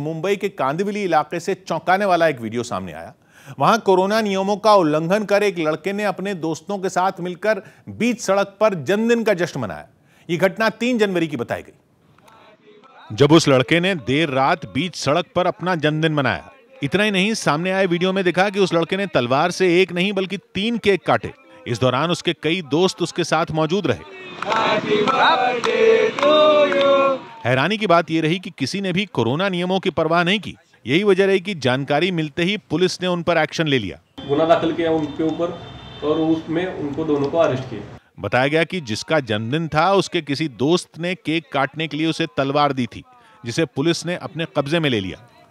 मुंबई के कांदिवली इलाके से चौंकाने वाला एक वीडियो सामने आया वहां कोरोना नियमों का उल्लंघन कर एक लड़के ने अपने दोस्तों के साथ मिलकर बीच सड़क पर जन्मदिन का जश्न मनाया यह घटना तीन जनवरी की बताई गई जब उस लड़के ने देर रात बीच सड़क पर अपना जन्मदिन मनाया इतना ही नहीं सामने आए वीडियो में दिखा कि उस लड़के ने तलवार से एक नहीं बल्कि तीन केक काटे इस दौरान उसके कई दोस्त उसके साथ मौजूद रहे हैरानी की बात यह रही कि किसी ने भी कोरोना नियमों की परवाह नहीं की यही वजह रही कि जानकारी मिलते ही पुलिस ने उन पर एक्शन ले लिया गुना दाखिल किया उनके ऊपर और उसमें उनको दोनों को अरेस्ट किया बताया गया कि जिसका जन्मदिन था उसके किसी दोस्त ने केक काटने के लिए उसे तलवार दी थी जिसे पुलिस ने अपने कब्जे में ले लिया